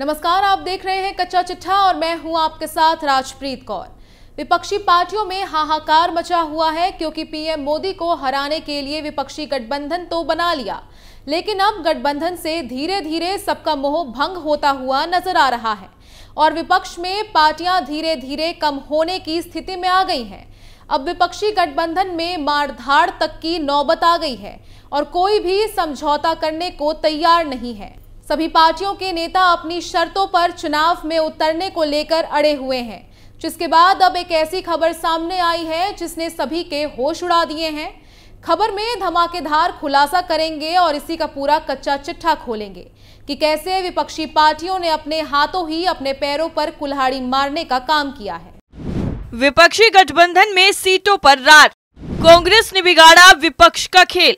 नमस्कार आप देख रहे हैं कच्चा चिट्ठा और मैं हूं आपके साथ राजप्रीत कौर विपक्षी पार्टियों में हाहाकार मचा हुआ है क्योंकि पीएम मोदी को हराने के लिए विपक्षी गठबंधन तो बना लिया लेकिन अब गठबंधन से धीरे धीरे सबका मोह भंग होता हुआ नजर आ रहा है और विपक्ष में पार्टियां धीरे धीरे कम होने की स्थिति में आ गई है अब विपक्षी गठबंधन में मारधाड़ तक की नौबत आ गई है और कोई भी समझौता करने को तैयार नहीं है सभी पार्टियों के नेता अपनी शर्तों पर चुनाव में उतरने को लेकर अड़े हुए हैं जिसके बाद अब एक ऐसी खबर सामने आई है जिसने सभी के होश उड़ा दिए हैं खबर में धमाकेदार खुलासा करेंगे और इसी का पूरा कच्चा चिट्ठा खोलेंगे कि कैसे विपक्षी पार्टियों ने अपने हाथों ही अपने पैरों पर कुल्हाड़ी मारने का काम किया है विपक्षी गठबंधन में सीटों पर रार कांग्रेस ने बिगाड़ा विपक्ष का खेल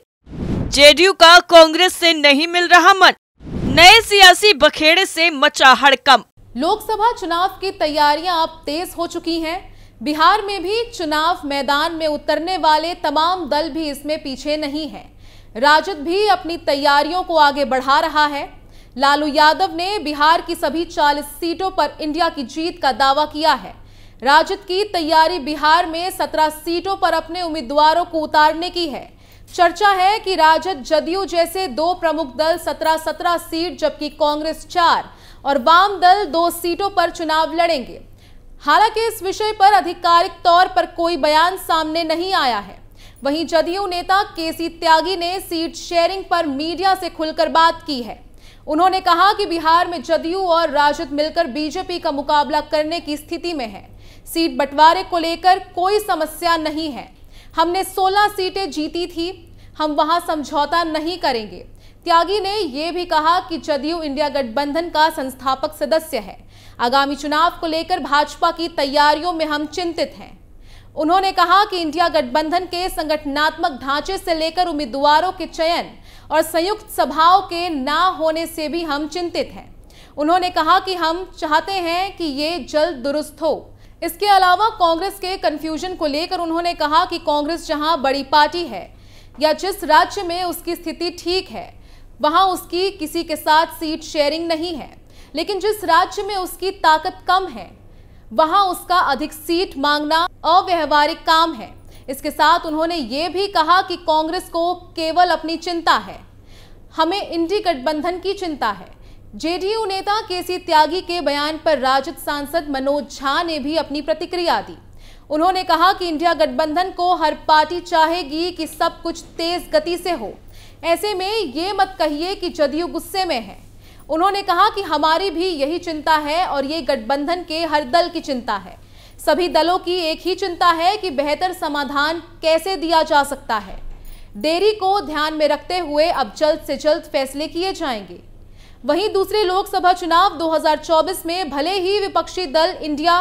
जेडीयू का कांग्रेस से नहीं मिल रहा मन नए सियासी बखेड़े से मचा हड़कम लोकसभा चुनाव की तैयारियां अब तेज हो चुकी हैं बिहार में भी चुनाव मैदान में उतरने वाले तमाम दल भी इसमें पीछे नहीं हैं राजद भी अपनी तैयारियों को आगे बढ़ा रहा है लालू यादव ने बिहार की सभी 40 सीटों पर इंडिया की जीत का दावा किया है राजद की तैयारी बिहार में सत्रह सीटों पर अपने उम्मीदवारों को उतारने की है चर्चा है कि राजद जदयू जैसे दो प्रमुख दल सत्रह सत्रह सीट जबकि कांग्रेस चार और वाम दल दो सीटों पर चुनाव लड़ेंगे हालांकि इस विषय पर आधिकारिक तौर पर कोई बयान सामने नहीं आया है वहीं जदयू नेता केसी त्यागी ने सीट शेयरिंग पर मीडिया से खुलकर बात की है उन्होंने कहा कि बिहार में जदयू और राजद मिलकर बीजेपी का मुकाबला करने की स्थिति में है सीट बंटवारे को लेकर कोई समस्या नहीं है हमने 16 सीटें जीती थी हम वहां समझौता नहीं करेंगे त्यागी ने यह भी कहा कि जदयू इंडिया गठबंधन का संस्थापक सदस्य है आगामी चुनाव को लेकर भाजपा की तैयारियों में हम चिंतित हैं उन्होंने कहा कि इंडिया गठबंधन के संगठनात्मक ढांचे से लेकर उम्मीदवारों के चयन और संयुक्त सभाओं के ना होने से भी हम चिंतित हैं उन्होंने कहा कि हम चाहते हैं कि ये जल्द दुरुस्त हो इसके अलावा कांग्रेस के कंफ्यूजन को लेकर उन्होंने कहा कि कांग्रेस जहां बड़ी पार्टी है या जिस राज्य में उसकी स्थिति ठीक है वहां उसकी किसी के साथ सीट शेयरिंग नहीं है लेकिन जिस राज्य में उसकी ताकत कम है वहां उसका अधिक सीट मांगना अव्यवहारिक काम है इसके साथ उन्होंने ये भी कहा कि कांग्रेस को केवल अपनी चिंता है हमें इंडी गठबंधन की चिंता है जेडीयू नेता केसी त्यागी के बयान पर राजद सांसद मनोज झा ने भी अपनी प्रतिक्रिया दी उन्होंने कहा कि इंडिया गठबंधन को हर पार्टी चाहेगी कि सब कुछ तेज गति से हो ऐसे में ये मत कहिए कि जदयू गुस्से में है उन्होंने कहा कि हमारी भी यही चिंता है और ये गठबंधन के हर दल की चिंता है सभी दलों की एक ही चिंता है कि बेहतर समाधान कैसे दिया जा सकता है देरी को ध्यान में रखते हुए अब जल्द से जल्द फैसले किए जाएंगे वहीं दूसरे लोकसभा चुनाव 2024 में भले ही विपक्षी दल इंडिया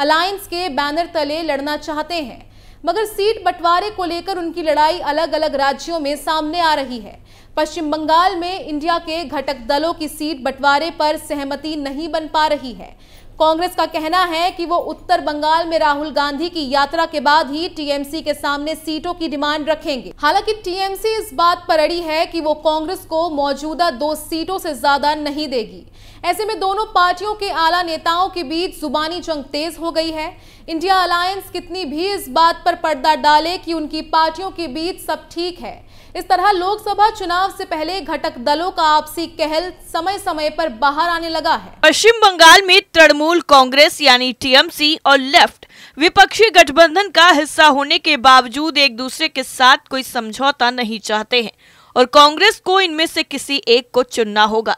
अलायंस के बैनर तले लड़ना चाहते हैं मगर सीट बंटवारे को लेकर उनकी लड़ाई अलग अलग राज्यों में सामने आ रही है पश्चिम बंगाल में इंडिया के घटक दलों की सीट बंटवारे पर सहमति नहीं बन पा रही है कांग्रेस का कहना है कि वो उत्तर बंगाल में राहुल गांधी की यात्रा के बाद ही टीएमसी के सामने सीटों की डिमांड रखेंगे हालांकि टीएमसी इस बात पर अड़ी है कि वो कांग्रेस को मौजूदा दो सीटों से ज्यादा नहीं देगी ऐसे में दोनों पार्टियों के आला नेताओं के बीच जुबानी जंग तेज हो गई है इंडिया अलायंस कितनी भी इस बात पर पर्दा डाले कि उनकी पार्टियों के बीच सब ठीक है इस तरह लोकसभा चुनाव से पहले घटक दलों का आपसी कहल समय समय पर बाहर आने लगा है पश्चिम बंगाल में तृणमूल कांग्रेस यानी टीएमसी और लेफ्ट विपक्षी गठबंधन का हिस्सा होने के बावजूद एक दूसरे के साथ कोई समझौता नहीं चाहते हैं और कांग्रेस को इनमें से किसी एक को चुनना होगा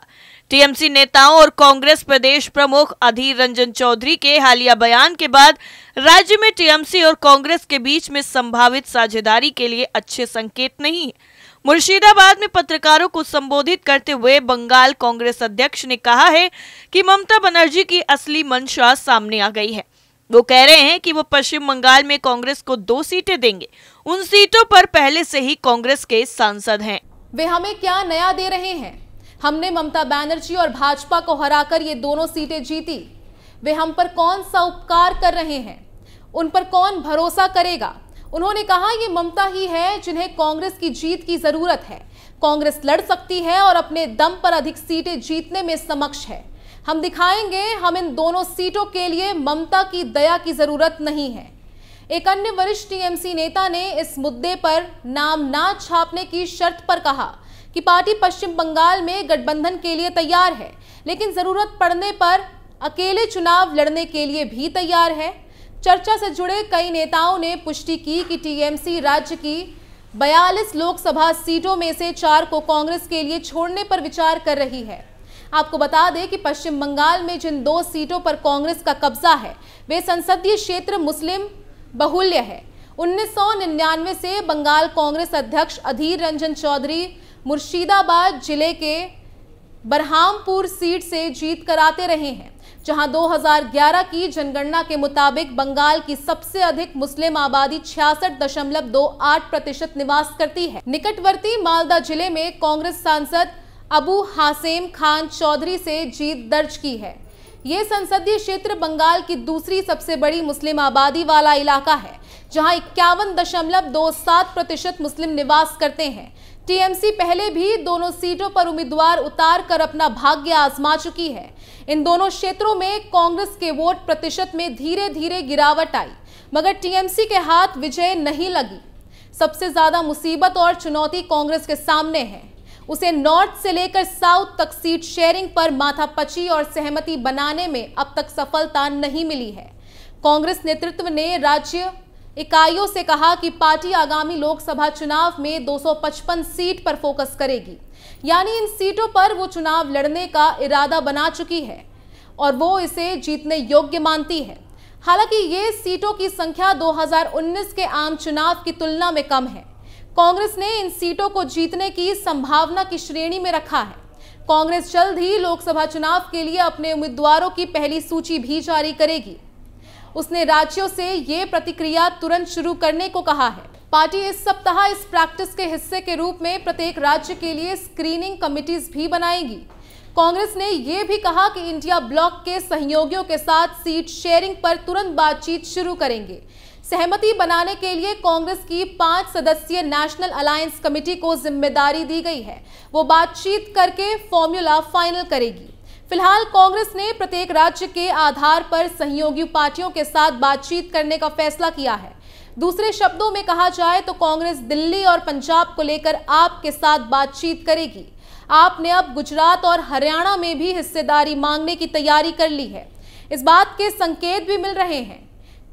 टीएमसी नेताओं और कांग्रेस प्रदेश प्रमुख अधीर रंजन चौधरी के हालिया बयान के बाद राज्य में टीएमसी और कांग्रेस के बीच में संभावित साझेदारी के लिए अच्छे संकेत नहीं है मुर्शिदाबाद में पत्रकारों को संबोधित करते हुए बंगाल कांग्रेस अध्यक्ष ने कहा है कि ममता बनर्जी की असली मंशा सामने आ गई है वो कह रहे हैं कि वो पश्चिम बंगाल में कांग्रेस को दो सीटें देंगे उन सीटों पर पहले से ही कांग्रेस के सांसद हैं वे हमें क्या नया दे रहे हैं हमने ममता बनर्जी और भाजपा को हराकर ये दोनों सीटें जीती वे हम पर कौन सा उपकार कर रहे हैं उन पर कौन भरोसा करेगा उन्होंने कहा ये ममता ही है जिन्हें कांग्रेस की जीत की जरूरत है कांग्रेस लड़ सकती है और अपने दम पर अधिक सीटें जीतने में समक्ष है हम दिखाएंगे हम इन दोनों सीटों के लिए ममता की दया की जरूरत नहीं है एक अन्य वरिष्ठ टीएमसी नेता ने इस मुद्दे पर नाम ना छापने की शर्त पर कहा कि पार्टी पश्चिम बंगाल में गठबंधन के लिए तैयार है लेकिन जरूरत पड़ने पर अकेले चुनाव लड़ने के लिए भी तैयार है चर्चा से जुड़े कई नेताओं ने पुष्टि की कि टीएमसी राज्य की बयालीस लोकसभा सीटों में से चार को कांग्रेस के लिए छोड़ने पर विचार कर रही है आपको बता दें कि पश्चिम बंगाल में जिन दो सीटों पर कांग्रेस का कब्जा है वे संसदीय क्षेत्र मुस्लिम बहुल्य है 1999 से बंगाल कांग्रेस अध्यक्ष अधीर रंजन चौधरी मुर्शिदाबाद जिले के बरहामपुर सीट से जीत कराते रहे हैं जहां 2011 की जनगणना के मुताबिक बंगाल की सबसे अधिक मुस्लिम आबादी छियासठ दशमलव दो आठ प्रतिशत निवास करती है निकटवर्ती मालदा जिले में कांग्रेस सांसद अबू हासेम खान चौधरी से जीत दर्ज की है ये संसदीय क्षेत्र बंगाल की दूसरी सबसे बड़ी मुस्लिम आबादी वाला इलाका है जहां इक्यावन दशमलव दो सात प्रतिशत मुस्लिम निवास करते हैं टीएमसी पहले भी दोनों सीटों पर उम्मीदवार उतार कर अपना भाग्य आजमा चुकी है इन दोनों क्षेत्रों में कांग्रेस के वोट प्रतिशत में धीरे धीरे गिरावट आई मगर टीएमसी के हाथ विजय नहीं लगी सबसे ज्यादा मुसीबत और चुनौती कांग्रेस के सामने है उसे नॉर्थ से लेकर साउथ तक सीट शेयरिंग पर माथापची और सहमति बनाने में अब तक सफलता नहीं मिली है कांग्रेस नेतृत्व ने राज्य इकाइयों से कहा कि पार्टी आगामी लोकसभा चुनाव में 255 सीट पर फोकस करेगी यानी इन सीटों पर वो चुनाव लड़ने का इरादा बना चुकी है और वो इसे जीतने योग्य मानती है हालांकि ये सीटों की संख्या 2019 के आम चुनाव की तुलना में कम है कांग्रेस ने इन सीटों को जीतने की संभावना की श्रेणी में रखा है कांग्रेस जल्द ही लोकसभा चुनाव के लिए अपने उम्मीदवारों की पहली सूची भी जारी करेगी उसने राज्यों से ये प्रतिक्रिया तुरंत शुरू करने को कहा है पार्टी इस सप्ताह इस प्रैक्टिस के हिस्से के रूप में प्रत्येक राज्य के लिए स्क्रीनिंग कमिटीज भी बनाएगी कांग्रेस ने यह भी कहा कि इंडिया ब्लॉक के सहयोगियों के साथ सीट शेयरिंग पर तुरंत बातचीत शुरू करेंगे सहमति बनाने के लिए कांग्रेस की पांच सदस्यीय नेशनल अलायंस कमेटी को जिम्मेदारी दी गई है वो बातचीत करके फॉर्मूला फाइनल करेगी फिलहाल कांग्रेस ने प्रत्येक राज्य के आधार पर सहयोगी पार्टियों के साथ बातचीत करने का फैसला किया है दूसरे शब्दों में कहा जाए तो कांग्रेस दिल्ली और पंजाब को लेकर आपके साथ बातचीत करेगी आपने अब गुजरात और हरियाणा में भी हिस्सेदारी मांगने की तैयारी कर ली है इस बात के संकेत भी मिल रहे हैं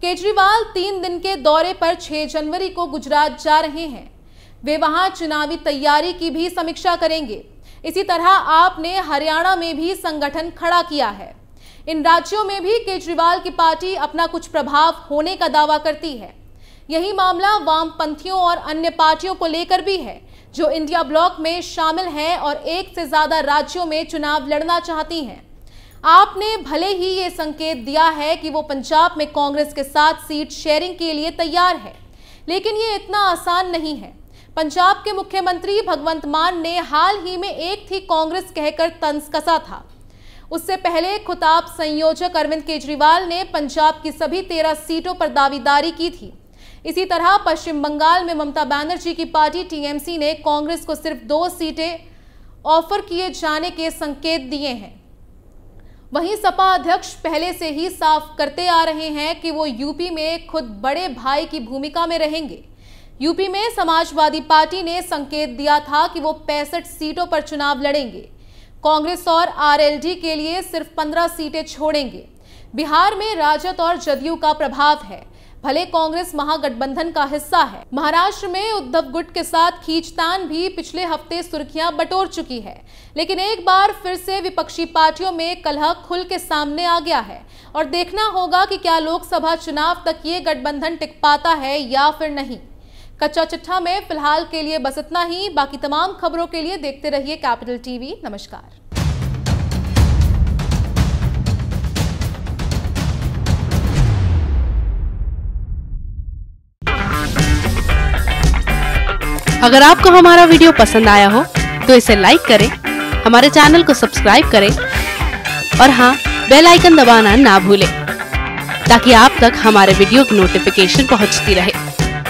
केजरीवाल तीन दिन के दौरे पर 6 जनवरी को गुजरात जा रहे हैं वे वहां चुनावी तैयारी की भी समीक्षा करेंगे इसी तरह आपने हरियाणा में भी संगठन खड़ा किया है इन राज्यों में भी केजरीवाल की पार्टी अपना कुछ प्रभाव होने का दावा करती है यही मामला वामपंथियों और अन्य पार्टियों को लेकर भी है जो इंडिया ब्लॉक में शामिल हैं और एक से ज्यादा राज्यों में चुनाव लड़ना चाहती हैं आपने भले ही ये संकेत दिया है कि वो पंजाब में कांग्रेस के साथ सीट शेयरिंग के लिए तैयार है लेकिन ये इतना आसान नहीं है पंजाब के मुख्यमंत्री भगवंत मान ने हाल ही में एक थी कांग्रेस कहकर तंज कसा था उससे पहले खुताब संयोजक अरविंद केजरीवाल ने पंजाब की सभी तेरह सीटों पर दावेदारी की थी इसी तरह पश्चिम बंगाल में ममता बैनर्जी की पार्टी टीएमसी ने कांग्रेस को सिर्फ दो सीटें ऑफर किए जाने के संकेत दिए हैं वहीं सपा अध्यक्ष पहले से ही साफ करते आ रहे हैं कि वो यूपी में खुद बड़े भाई की भूमिका में रहेंगे यूपी में समाजवादी पार्टी ने संकेत दिया था कि वो पैंसठ सीटों पर चुनाव लड़ेंगे कांग्रेस और आरएलडी के लिए सिर्फ पंद्रह सीटें छोड़ेंगे बिहार में राजद और जदयू का प्रभाव है भले कांग्रेस महागठबंधन का हिस्सा है महाराष्ट्र में उद्धव गुट के साथ खींचतान भी पिछले हफ्ते सुर्खियां बटोर चुकी है लेकिन एक बार फिर से विपक्षी पार्टियों में कलह खुल के सामने आ गया है और देखना होगा कि क्या लोकसभा चुनाव तक ये गठबंधन टिक पाता है या फिर नहीं कच्चा चिट्ठा में फिलहाल के लिए बस इतना ही बाकी तमाम खबरों के लिए देखते रहिए कैपिटल टीवी नमस्कार अगर आपको हमारा वीडियो पसंद आया हो तो इसे लाइक करें हमारे चैनल को सब्सक्राइब करें और हाँ बेल आइकन दबाना ना भूलें ताकि आप तक हमारे वीडियो की नोटिफिकेशन पहुंचती रहे